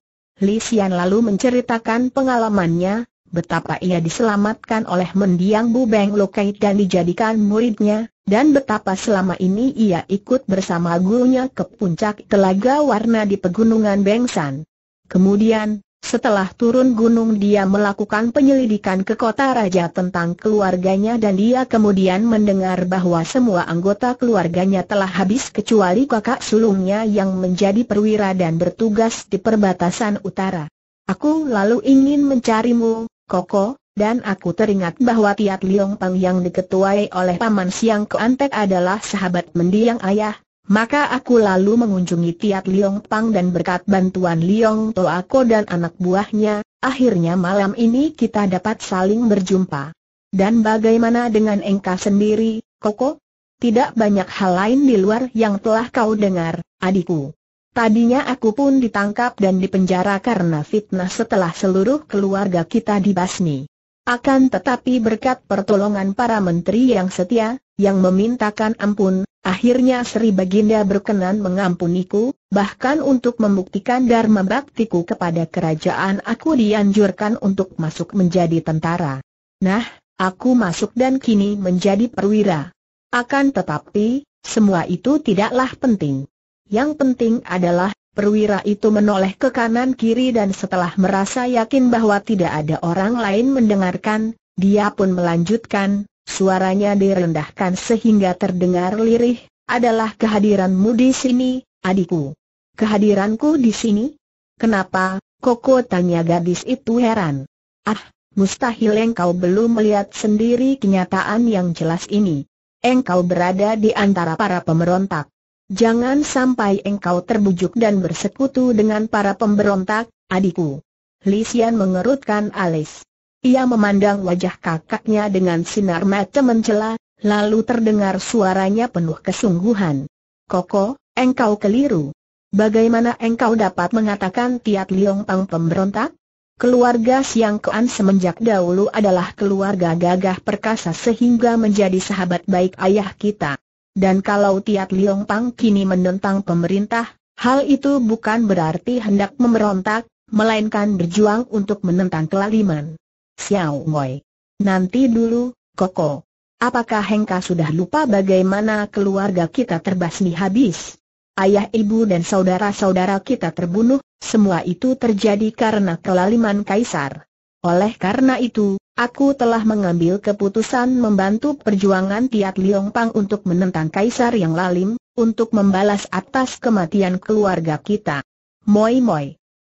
[SPEAKER 1] Li Xian lalu menceritakan pengalamannya, betapa ia diselamatkan oleh mendiang Bu Beng Lokai dan dijadikan muridnya, dan betapa selama ini ia ikut bersama gurunya ke puncak telaga warna di pegunungan Bengsan. Kemudian, setelah turun gunung dia melakukan penyelidikan ke kota raja tentang keluarganya dan dia kemudian mendengar bahwa semua anggota keluarganya telah habis kecuali kakak sulungnya yang menjadi perwira dan bertugas di perbatasan utara. Aku lalu ingin mencarimu, Koko, dan aku teringat bahwa Tiat Liong Pang yang diketuai oleh Paman Siang Keantek adalah sahabat mendiang ayah, maka aku lalu mengunjungi Tiat Liong Pang dan berkat bantuan Liong To aku dan anak buahnya, akhirnya malam ini kita dapat saling berjumpa. Dan bagaimana dengan Engka sendiri, Koko? Tidak banyak hal lain di luar yang telah kau dengar, adikku. Tadinya aku pun ditangkap dan dipenjara karena fitnah setelah seluruh keluarga kita dibasmi. Akan tetapi berkat pertolongan para menteri yang setia, yang memintakan ampun, akhirnya Sri Baginda berkenan mengampuniku, bahkan untuk membuktikan dharma baktiku kepada kerajaan aku dianjurkan untuk masuk menjadi tentara. Nah, aku masuk dan kini menjadi perwira. Akan tetapi, semua itu tidaklah penting. Yang penting adalah Perwira itu menoleh ke kanan kiri dan setelah merasa yakin bahwa tidak ada orang lain mendengarkan, dia pun melanjutkan, suaranya direndahkan sehingga terdengar lirih, adalah kehadiranmu di sini, adikku. Kehadiranku di sini? Kenapa, Koko tanya gadis itu heran. Ah, mustahil engkau belum melihat sendiri kenyataan yang jelas ini. Engkau berada di antara para pemberontak. Jangan sampai engkau terbujuk dan bersekutu dengan para pemberontak, adikku. Lisian mengerutkan alis. Ia memandang wajah kakaknya dengan sinar mata mencela, lalu terdengar suaranya penuh kesungguhan. Koko, engkau keliru. Bagaimana engkau dapat mengatakan Tiat Liong Pang pemberontak? Keluarga Siang Kuan semenjak dahulu adalah keluarga gagah perkasa sehingga menjadi sahabat baik ayah kita. Dan kalau Tiat Liong Pang kini menentang pemerintah, hal itu bukan berarti hendak memberontak, melainkan berjuang untuk menentang kelaliman. Xiao Ngoi. Nanti dulu, Koko. Apakah Hengka sudah lupa bagaimana keluarga kita terbasmi habis? Ayah ibu dan saudara-saudara kita terbunuh, semua itu terjadi karena kelaliman Kaisar. Oleh karena itu, aku telah mengambil keputusan membantu perjuangan Tiat Liong Pang untuk menentang kaisar yang lalim, untuk membalas atas kematian keluarga kita. Moi moi.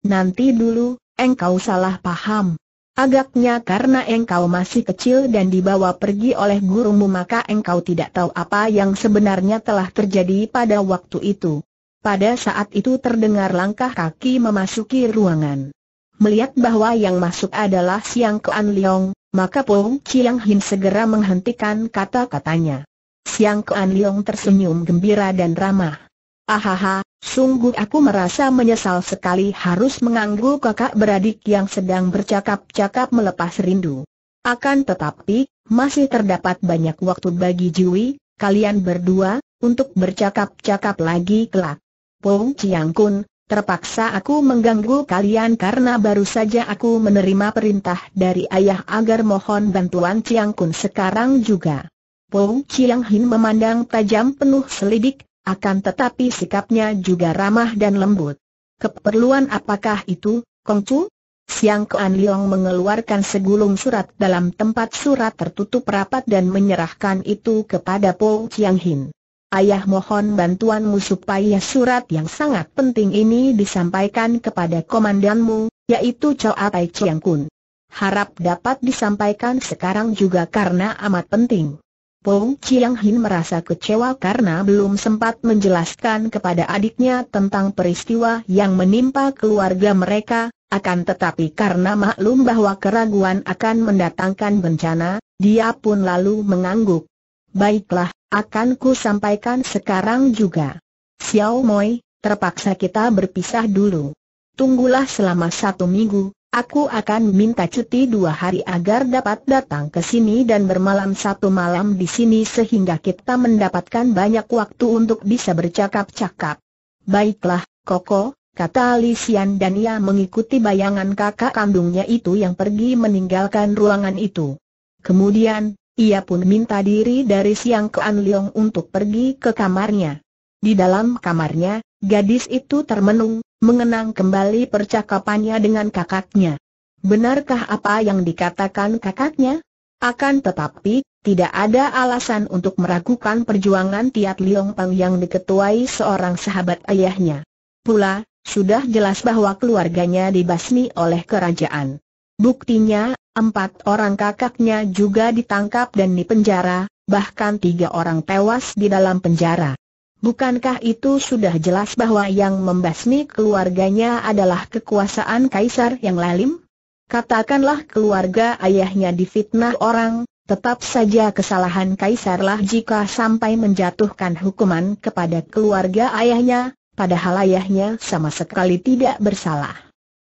[SPEAKER 1] Nanti dulu, engkau salah paham. Agaknya karena engkau masih kecil dan dibawa pergi oleh gurumu maka engkau tidak tahu apa yang sebenarnya telah terjadi pada waktu itu. Pada saat itu terdengar langkah kaki memasuki ruangan. Melihat bahwa yang masuk adalah Siang Kuan Leong, maka Pong Chiang Hin segera menghentikan kata-katanya. Siang Kuan Leong tersenyum gembira dan ramah. Ahaha, sungguh aku merasa menyesal sekali harus mengganggu kakak beradik yang sedang bercakap-cakap melepas rindu. Akan tetapi, masih terdapat banyak waktu bagi Jui, kalian berdua, untuk bercakap-cakap lagi kelak. Pong Chiang Kun, Terpaksa aku mengganggu kalian karena baru saja aku menerima perintah dari ayah agar mohon bantuan Chiang Kun sekarang juga. Po Chiang Hin memandang tajam penuh selidik, akan tetapi sikapnya juga ramah dan lembut. Keperluan apakah itu, Kong Chu? Siang Kuan Leong mengeluarkan segulung surat dalam tempat surat tertutup rapat dan menyerahkan itu kepada Po Chiang Hin. Ayah mohon bantuanmu supaya surat yang sangat penting ini disampaikan kepada komandanmu, yaitu Choa Tai Chiang Kun. Harap dapat disampaikan sekarang juga karena amat penting. Pong Chiang Hin merasa kecewa karena belum sempat menjelaskan kepada adiknya tentang peristiwa yang menimpa keluarga mereka, akan tetapi karena maklum bahwa keraguan akan mendatangkan bencana, dia pun lalu mengangguk. Baiklah, akan ku sampaikan sekarang juga. Xiao Moi, terpaksa kita berpisah dulu. Tunggulah selama satu minggu, aku akan minta cuti dua hari agar dapat datang ke sini dan bermalam satu malam di sini sehingga kita mendapatkan banyak waktu untuk bisa bercakap-cakap. Baiklah, Koko, kata Lisian dan ia mengikuti bayangan kakak kandungnya itu yang pergi meninggalkan ruangan itu. Kemudian, ia pun minta diri dari Siang ke an Leong untuk pergi ke kamarnya. Di dalam kamarnya, gadis itu termenung, mengenang kembali percakapannya dengan kakaknya. Benarkah apa yang dikatakan kakaknya? Akan tetapi, tidak ada alasan untuk meragukan perjuangan Tiat Liong Pang yang diketuai seorang sahabat ayahnya. Pula, sudah jelas bahwa keluarganya dibasmi oleh kerajaan. Buktinya, Empat orang kakaknya juga ditangkap dan dipenjara, bahkan tiga orang tewas di dalam penjara. Bukankah itu sudah jelas bahwa yang membasmi keluarganya adalah kekuasaan kaisar yang lalim? Katakanlah keluarga ayahnya difitnah orang, tetap saja kesalahan kaisarlah jika sampai menjatuhkan hukuman kepada keluarga ayahnya, padahal ayahnya sama sekali tidak bersalah.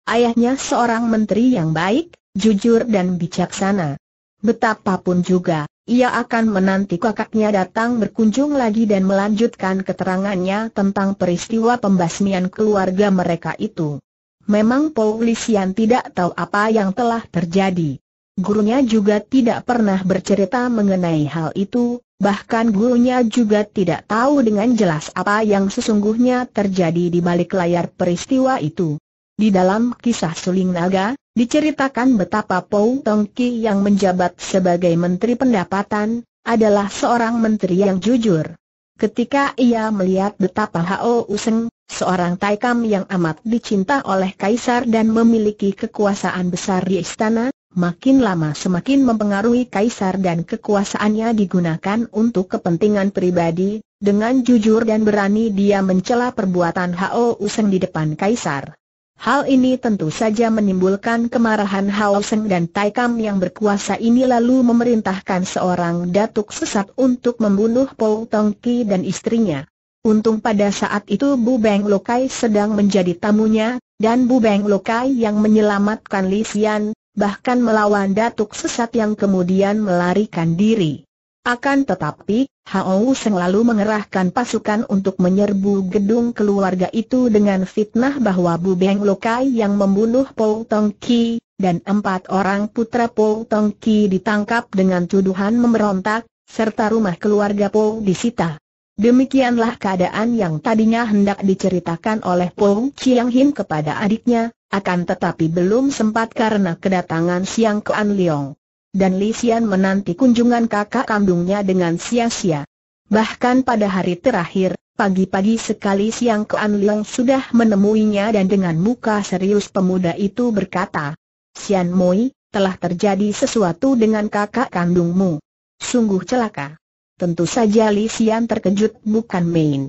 [SPEAKER 1] Ayahnya seorang menteri yang baik, jujur dan bijaksana. Betapapun juga, ia akan menanti kakaknya datang berkunjung lagi dan melanjutkan keterangannya tentang peristiwa pembasmian keluarga mereka itu. Memang polisian tidak tahu apa yang telah terjadi. Gurunya juga tidak pernah bercerita mengenai hal itu, bahkan gurunya juga tidak tahu dengan jelas apa yang sesungguhnya terjadi di balik layar peristiwa itu. Di dalam kisah Suling Naga, Diceritakan betapa Pou Tongki yang menjabat sebagai Menteri Pendapatan, adalah seorang menteri yang jujur. Ketika ia melihat betapa Hao Useng, seorang taikam yang amat dicinta oleh kaisar dan memiliki kekuasaan besar di istana, makin lama semakin mempengaruhi kaisar dan kekuasaannya digunakan untuk kepentingan pribadi, dengan jujur dan berani dia mencela perbuatan Hao Useng di depan kaisar. Hal ini tentu saja menimbulkan kemarahan Hao Seng dan Tai Kam yang berkuasa ini lalu memerintahkan seorang datuk sesat untuk membunuh Paul Tong Ki dan istrinya. Untung pada saat itu Bu Beng Lokai sedang menjadi tamunya, dan Bu Beng Lokai yang menyelamatkan Li Xian, bahkan melawan datuk sesat yang kemudian melarikan diri. Akan tetapi, Hao selalu mengerahkan pasukan untuk menyerbu gedung keluarga itu dengan fitnah bahwa Bu Beng Lokai yang membunuh Paul Tong Ki, dan empat orang putra Paul Tong Ki ditangkap dengan tuduhan memberontak, serta rumah keluarga Paul disita. Demikianlah keadaan yang tadinya hendak diceritakan oleh Paul Chiang Hin kepada adiknya, akan tetapi belum sempat karena kedatangan Siang Kuan Leong dan Xian menanti kunjungan kakak kandungnya dengan sia-sia. Bahkan pada hari terakhir, pagi-pagi sekali siang Kuan Liang sudah menemuinya dan dengan muka serius pemuda itu berkata, Sian Moi, telah terjadi sesuatu dengan kakak kandungmu. Sungguh celaka. Tentu saja Xian terkejut bukan main.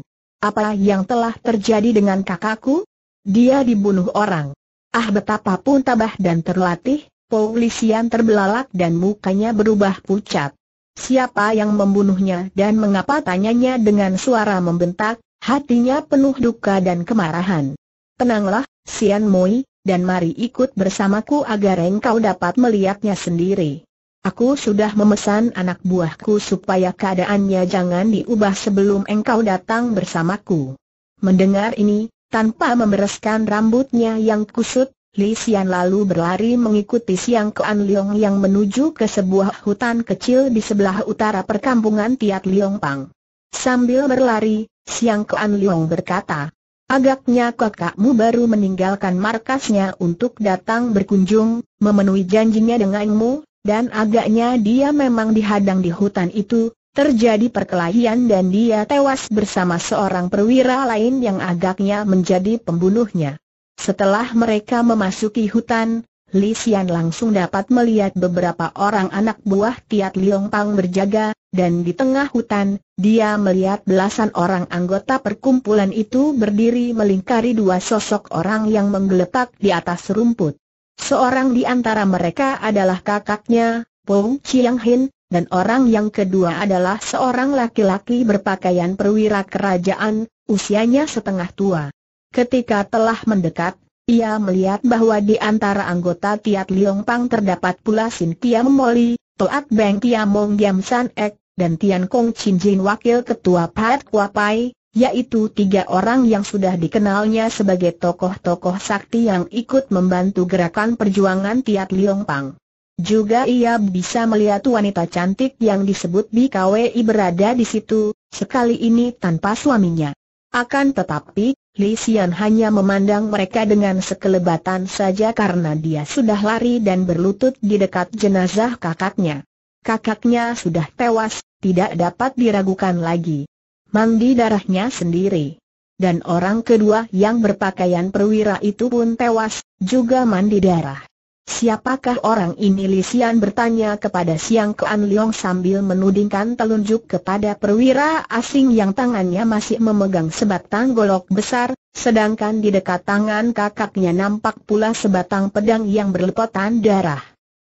[SPEAKER 1] Apa yang telah terjadi dengan kakakku? Dia dibunuh orang. Ah betapapun tabah dan terlatih, Polisian terbelalak dan mukanya berubah pucat. Siapa yang membunuhnya dan mengapa tanyanya dengan suara membentak, hatinya penuh duka dan kemarahan. Tenanglah, Sian Moi, dan mari ikut bersamaku agar engkau dapat melihatnya sendiri. Aku sudah memesan anak buahku supaya keadaannya jangan diubah sebelum engkau datang bersamaku. Mendengar ini, tanpa membereskan rambutnya yang kusut, Li Xian lalu berlari mengikuti Siang Kuan Liong yang menuju ke sebuah hutan kecil di sebelah utara perkampungan Tiat Liong Pang. Sambil berlari, Siang Kuan Liong berkata, Agaknya kakakmu baru meninggalkan markasnya untuk datang berkunjung, memenuhi janjinya denganmu, dan agaknya dia memang dihadang di hutan itu, terjadi perkelahian dan dia tewas bersama seorang perwira lain yang agaknya menjadi pembunuhnya. Setelah mereka memasuki hutan, Li Xian langsung dapat melihat beberapa orang anak buah Tiat Liong Pang berjaga, dan di tengah hutan, dia melihat belasan orang anggota perkumpulan itu berdiri melingkari dua sosok orang yang menggeletak di atas rumput. Seorang di antara mereka adalah kakaknya, Pong Chiang Hin, dan orang yang kedua adalah seorang laki-laki berpakaian perwira kerajaan, usianya setengah tua. Ketika telah mendekat, ia melihat bahwa di antara anggota Tiat Liong Pang terdapat pula Sin Tiam Moli, Toat Beng Tiam Mong Giam San Ek, dan Tian Kong Chin Jin Wakil Ketua Pat Kuapai, yaitu tiga orang yang sudah dikenalnya sebagai tokoh-tokoh sakti yang ikut membantu gerakan perjuangan Tiat Liong Pang. Juga ia bisa melihat wanita cantik yang disebut BKWI berada di situ, sekali ini tanpa suaminya. Akan tetapi, Li Xian hanya memandang mereka dengan sekelebatan saja karena dia sudah lari dan berlutut di dekat jenazah kakaknya. Kakaknya sudah tewas, tidak dapat diragukan lagi. Mandi darahnya sendiri. Dan orang kedua yang berpakaian perwira itu pun tewas, juga mandi darah. Siapakah orang ini Lisian bertanya kepada Siang Kean Leong sambil menudingkan telunjuk kepada perwira asing yang tangannya masih memegang sebatang golok besar, sedangkan di dekat tangan kakaknya nampak pula sebatang pedang yang berlepotan darah.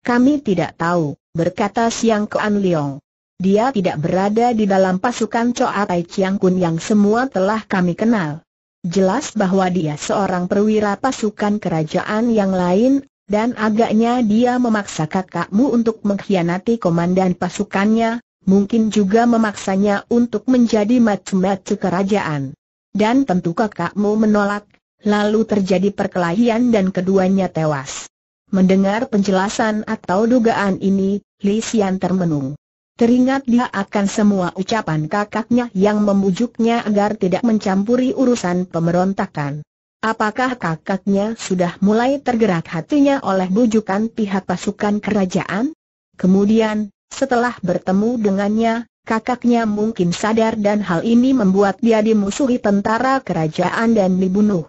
[SPEAKER 1] Kami tidak tahu, berkata Siang Kean Leong. Dia tidak berada di dalam pasukan Tai Chiang Kun yang semua telah kami kenal. Jelas bahwa dia seorang perwira pasukan kerajaan yang lain dan agaknya dia memaksa kakakmu untuk mengkhianati komandan pasukannya, mungkin juga memaksanya untuk menjadi macu-macu kerajaan. Dan tentu kakakmu menolak, lalu terjadi perkelahian dan keduanya tewas. Mendengar penjelasan atau dugaan ini, Li Xian termenung. Teringat dia akan semua ucapan kakaknya yang membujuknya agar tidak mencampuri urusan pemberontakan. Apakah kakaknya sudah mulai tergerak hatinya oleh bujukan pihak pasukan kerajaan? Kemudian, setelah bertemu dengannya, kakaknya mungkin sadar dan hal ini membuat dia dimusuhi tentara kerajaan dan dibunuh.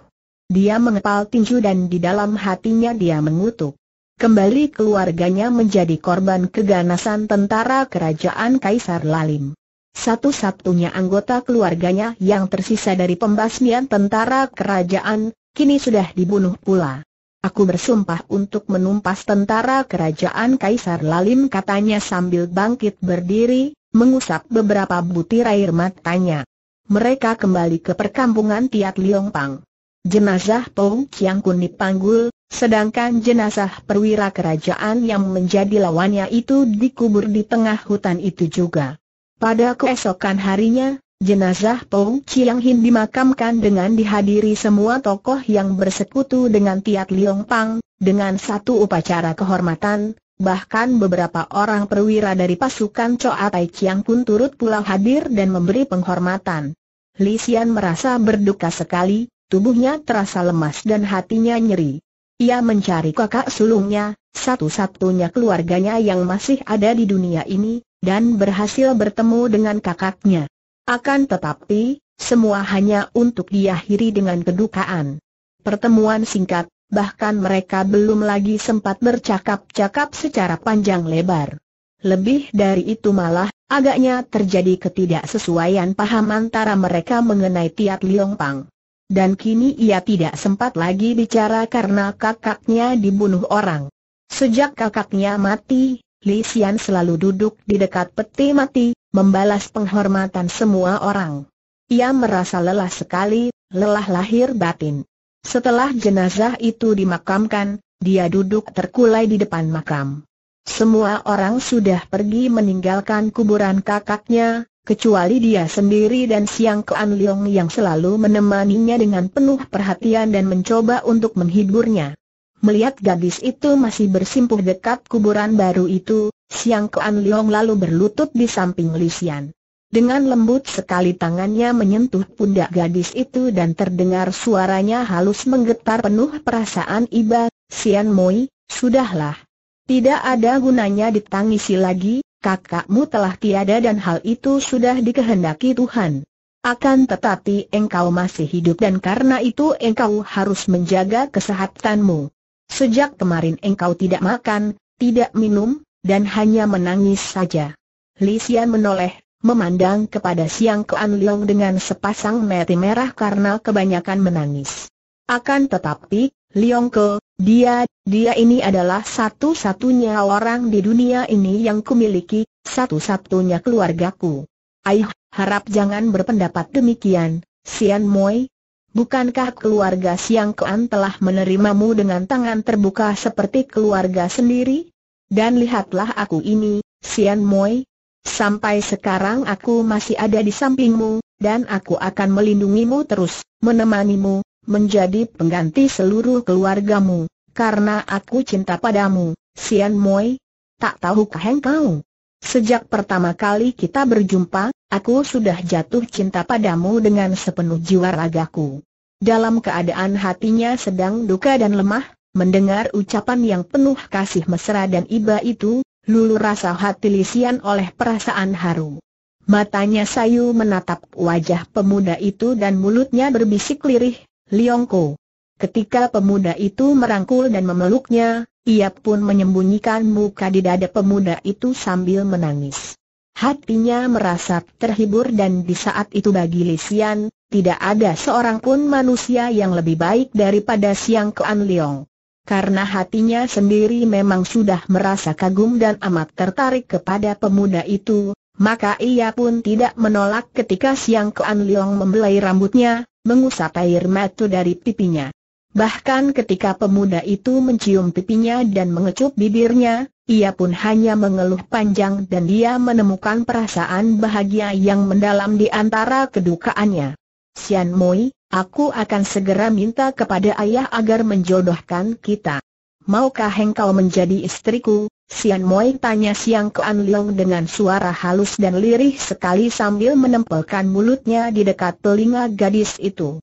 [SPEAKER 1] Dia mengepal tinju dan di dalam hatinya dia mengutuk. Kembali keluarganya menjadi korban keganasan tentara kerajaan Kaisar Lalim. Satu-satunya anggota keluarganya yang tersisa dari pembasmian tentara kerajaan, kini sudah dibunuh pula. Aku bersumpah untuk menumpas tentara kerajaan Kaisar Lalim katanya sambil bangkit berdiri, mengusap beberapa butir air matanya. Mereka kembali ke perkampungan Tiat Liongpang. Jenazah Pong Chiang Kun dipanggul, sedangkan jenazah perwira kerajaan yang menjadi lawannya itu dikubur di tengah hutan itu juga. Pada keesokan harinya, jenazah Pong Chiang Hin dimakamkan dengan dihadiri semua tokoh yang bersekutu dengan Tiat Liong Pang, dengan satu upacara kehormatan, bahkan beberapa orang perwira dari pasukan Choa Tai Chiang pun turut pula hadir dan memberi penghormatan. Li Xian merasa berduka sekali, tubuhnya terasa lemas dan hatinya nyeri. Ia mencari kakak sulungnya, satu-satunya keluarganya yang masih ada di dunia ini, dan berhasil bertemu dengan kakaknya. Akan tetapi, semua hanya untuk diakhiri dengan kedukaan. Pertemuan singkat, bahkan mereka belum lagi sempat bercakap-cakap secara panjang lebar. Lebih dari itu malah, agaknya terjadi ketidaksesuaian paham antara mereka mengenai Tiat Liong Pang. Dan kini ia tidak sempat lagi bicara karena kakaknya dibunuh orang. Sejak kakaknya mati, Li Xian selalu duduk di dekat peti mati, membalas penghormatan semua orang. Ia merasa lelah sekali, lelah lahir batin. Setelah jenazah itu dimakamkan, dia duduk terkulai di depan makam. Semua orang sudah pergi meninggalkan kuburan kakaknya, kecuali dia sendiri dan Siang Kuan Leong yang selalu menemaninya dengan penuh perhatian dan mencoba untuk menghiburnya. Melihat gadis itu masih bersimpuh dekat kuburan baru itu, Siang Kuan Liong lalu berlutut di samping Lisian. Dengan lembut sekali tangannya menyentuh pundak gadis itu dan terdengar suaranya halus menggetar penuh perasaan iba, Sian Moi, sudahlah. Tidak ada gunanya ditangisi lagi, kakakmu telah tiada dan hal itu sudah dikehendaki Tuhan. Akan tetapi engkau masih hidup dan karena itu engkau harus menjaga kesehatanmu. Sejak kemarin engkau tidak makan, tidak minum, dan hanya menangis saja. Li Xian menoleh, memandang kepada Siang Kuan Liang dengan sepasang mata merah karena kebanyakan menangis. Akan tetapi, Leong Ke, dia, dia ini adalah satu-satunya orang di dunia ini yang kumiliki, satu-satunya keluargaku. Ayah, harap jangan berpendapat demikian, Sian Moi, Bukankah keluarga Siang Kean telah menerimamu dengan tangan terbuka seperti keluarga sendiri? Dan lihatlah aku ini, Sian Moi. Sampai sekarang aku masih ada di sampingmu, dan aku akan melindungimu terus, menemanimu, menjadi pengganti seluruh keluargamu, karena aku cinta padamu, Sian Moi. Tak tahukah engkau? Sejak pertama kali kita berjumpa, Aku sudah jatuh cinta padamu dengan sepenuh jiwa ragaku. Dalam keadaan hatinya sedang duka dan lemah, mendengar ucapan yang penuh kasih mesra dan iba itu, lulu rasa hati lisian oleh perasaan haru. Matanya sayu menatap wajah pemuda itu dan mulutnya berbisik lirih, Liongko. Ketika pemuda itu merangkul dan memeluknya, ia pun menyembunyikan muka di dada pemuda itu sambil menangis. Hatinya merasa terhibur dan di saat itu bagi Lisian, tidak ada seorang pun manusia yang lebih baik daripada Siang Kuan Leong. Karena hatinya sendiri memang sudah merasa kagum dan amat tertarik kepada pemuda itu, maka ia pun tidak menolak ketika Siang Kuan Leong membelai rambutnya, mengusap air mata dari pipinya. Bahkan ketika pemuda itu mencium pipinya dan mengecup bibirnya, ia pun hanya mengeluh panjang dan dia menemukan perasaan bahagia yang mendalam di antara kedukaannya. Sian Moi, aku akan segera minta kepada ayah agar menjodohkan kita. Maukah engkau menjadi istriku? Sian Moi tanya Siang Kuan Leong dengan suara halus dan lirih sekali sambil menempelkan mulutnya di dekat telinga gadis itu.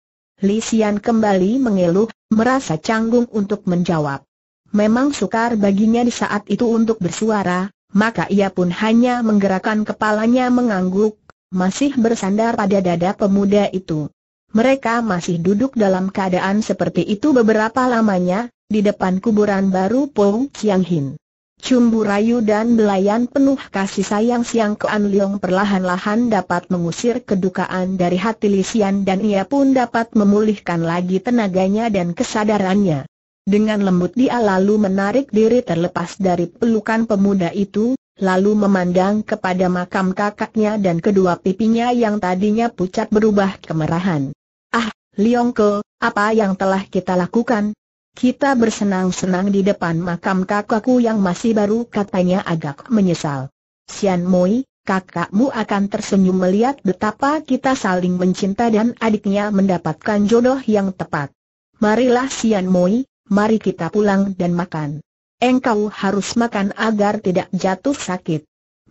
[SPEAKER 1] Li Xian kembali mengeluh, merasa canggung untuk menjawab. Memang sukar baginya di saat itu untuk bersuara, maka ia pun hanya menggerakkan kepalanya mengangguk, masih bersandar pada dada pemuda itu. Mereka masih duduk dalam keadaan seperti itu beberapa lamanya, di depan kuburan baru Pong Chiang Hin. Cumbu rayu dan belayan penuh kasih sayang Siang Kean Leong perlahan-lahan dapat mengusir kedukaan dari hati Lisian dan ia pun dapat memulihkan lagi tenaganya dan kesadarannya. Dengan lembut dia lalu menarik diri terlepas dari pelukan pemuda itu, lalu memandang kepada makam kakaknya dan kedua pipinya yang tadinya pucat berubah kemerahan. Ah, Leong Ke, apa yang telah kita lakukan? Kita bersenang-senang di depan makam kakakku yang masih baru katanya agak menyesal. Sian Moi, kakakmu akan tersenyum melihat betapa kita saling mencinta dan adiknya mendapatkan jodoh yang tepat. Marilah Sian Moi, mari kita pulang dan makan. Engkau harus makan agar tidak jatuh sakit.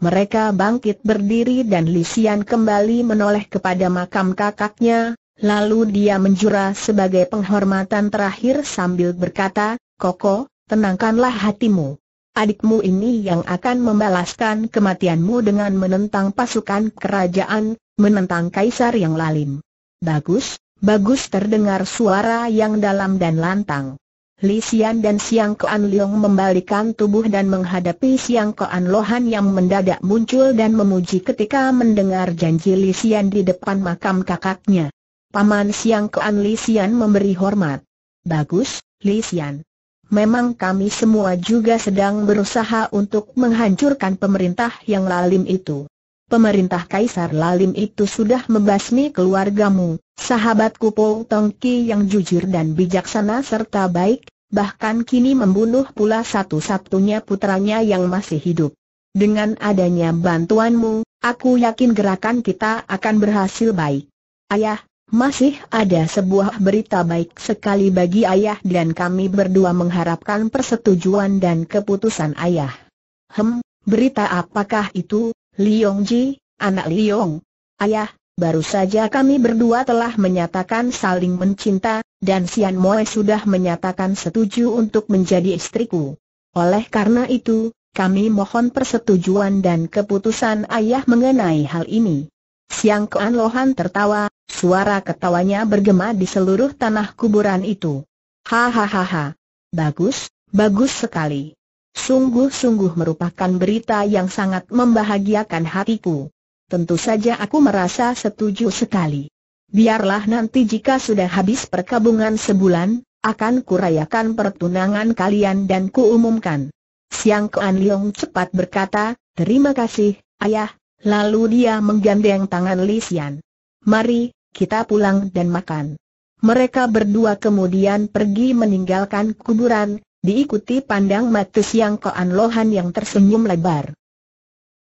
[SPEAKER 1] Mereka bangkit berdiri dan Lisian kembali menoleh kepada makam kakaknya, Lalu dia menjura sebagai penghormatan terakhir sambil berkata, Koko, tenangkanlah hatimu. Adikmu ini yang akan membalaskan kematianmu dengan menentang pasukan kerajaan, menentang kaisar yang lalim. Bagus, bagus terdengar suara yang dalam dan lantang. Li Xian dan Siang Kuan Leong membalikan tubuh dan menghadapi Siang Koan Lohan yang mendadak muncul dan memuji ketika mendengar janji Li Xian di depan makam kakaknya. Paman Siang Kean Li Xian memberi hormat. Bagus, Li Xian. Memang kami semua juga sedang berusaha untuk menghancurkan pemerintah yang lalim itu. Pemerintah Kaisar Lalim itu sudah membasmi keluargamu, sahabatku Po Tong Ki yang jujur dan bijaksana serta baik, bahkan kini membunuh pula satu-satunya putranya yang masih hidup. Dengan adanya bantuanmu, aku yakin gerakan kita akan berhasil baik. Ayah, masih ada sebuah berita baik sekali bagi ayah dan kami berdua mengharapkan persetujuan dan keputusan ayah. Hem, berita apakah itu, Liong Ji, anak Liong? Ayah, baru saja kami berdua telah menyatakan saling mencinta, dan Sian Moe sudah menyatakan setuju untuk menjadi istriku. Oleh karena itu, kami mohon persetujuan dan keputusan ayah mengenai hal ini. Siang Kuan Lohan tertawa, suara ketawanya bergema di seluruh tanah kuburan itu. Hahaha. Bagus, bagus sekali. Sungguh-sungguh merupakan berita yang sangat membahagiakan hatiku. Tentu saja aku merasa setuju sekali. Biarlah nanti jika sudah habis perkabungan sebulan, akan kurayakan pertunangan kalian dan kuumumkan. Siang Kuan Leong cepat berkata, terima kasih, ayah, Lalu dia menggandeng tangan Lisian. Mari, kita pulang dan makan. Mereka berdua kemudian pergi meninggalkan kuburan, diikuti pandang mata Siang Koan Lohan yang tersenyum lebar.